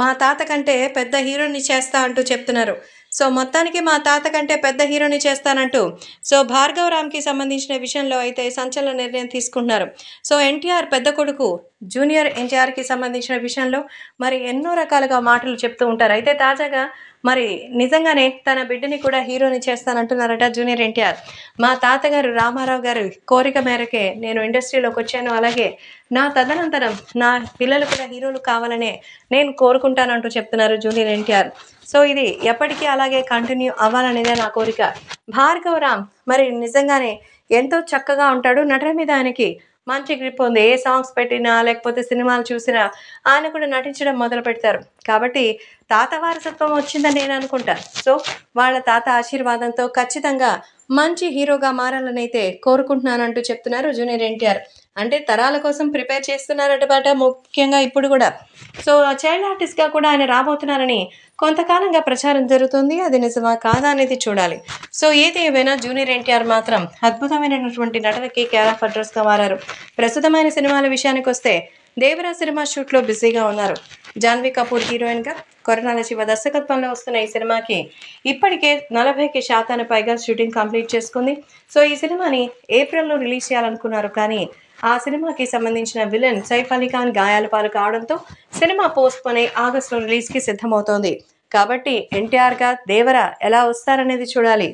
మా తాత కంటే పెద్ద హీరోని చేస్తా అంటూ చెప్తున్నారు సో మొత్తానికి మా తాత కంటే పెద్ద హీరోని చేస్తానంటూ సో భార్గవరామ్కి సంబంధించిన విషయంలో అయితే సంచలన నిర్ణయం తీసుకుంటున్నారు సో ఎన్టీఆర్ పెద్ద కొడుకు జూనియర్ ఎన్టీఆర్కి సంబంధించిన విషయంలో మరి ఎన్నో రకాలుగా మాటలు చెప్తూ ఉంటారు అయితే తాజాగా మరి నిజంగానే తన బిడ్డని కూడా హీరోని చేస్తానంటున్నారట జూనియర్ ఎన్టీఆర్ మా తాతగారు రామారావు గారు కోరిక మేరకే నేను ఇండస్ట్రీలోకి వచ్చాను అలాగే నా తదనంతరం నా పిల్లలు కూడా హీరోలు కావాలనే నేను కోరుకుంటానంటూ చెప్తున్నారు జూనియర్ ఎన్టీఆర్ సో ఇది ఎప్పటికీ అలాగే కంటిన్యూ అవ్వాలనేదే నా కోరిక భార్గవ రామ్ మరి నిజంగానే ఎంతో చక్కగా ఉంటాడు నటన మీద ఆయనకి మంచి గ్రిప్ ఉంది ఏ సాంగ్స్ పెట్టినా లేకపోతే సినిమాలు చూసినా ఆయన కూడా నటించడం మొదలు పెడతారు కాబట్టి తాత వారసత్వం వచ్చిందని నేను అనుకుంటాను సో వాళ్ళ తాత ఆశీర్వాదంతో ఖచ్చితంగా మంచి హీరోగా మారాలనైతే కోరుకుంటున్నానంటూ చెప్తున్నారు జూనియర్ ఎన్టీఆర్ అంటే తరాల కోసం ప్రిపేర్ చేస్తున్నారటమాట ముఖ్యంగా ఇప్పుడు కూడా సో చైల్డ్ ఆర్టిస్ట్గా కూడా ఆయన రాబోతున్నారని కొంతకాలంగా ప్రచారం జరుగుతుంది అది నిజమా కాదా అనేది చూడాలి సో ఏది ఏమైనా జూనియర్ ఎన్టీఆర్ మాత్రం అద్భుతమైనటువంటి నటనకి క్యార్ ఆఫ్ అడ్రస్గా మారారు ప్రస్తుతమైన సినిమాల విషయానికి వస్తే దేవరా సినిమా షూట్లో బిజీగా ఉన్నారు జాన్వీ కపూర్ హీరోయిన్గా కొరనాల శివ దర్శకత్వంలో వస్తున్న ఈ సినిమాకి ఇప్పటికే నలభైకి శాతానికి పైగా షూటింగ్ కంప్లీట్ చేసుకుంది సో ఈ సినిమాని ఏప్రిల్లో రిలీజ్ చేయాలనుకున్నారు కానీ ఆ సినిమాకి సంబంధించిన విలన్ సైఫ్ అలీ ఖాన్ గాయాల పాలు కావడంతో సినిమా పోస్ట్ పోని ఆగస్టులో రిలీజ్కి సిద్ధమవుతోంది కాబట్టి ఎన్టీఆర్గా దేవరా ఎలా వస్తారనేది చూడాలి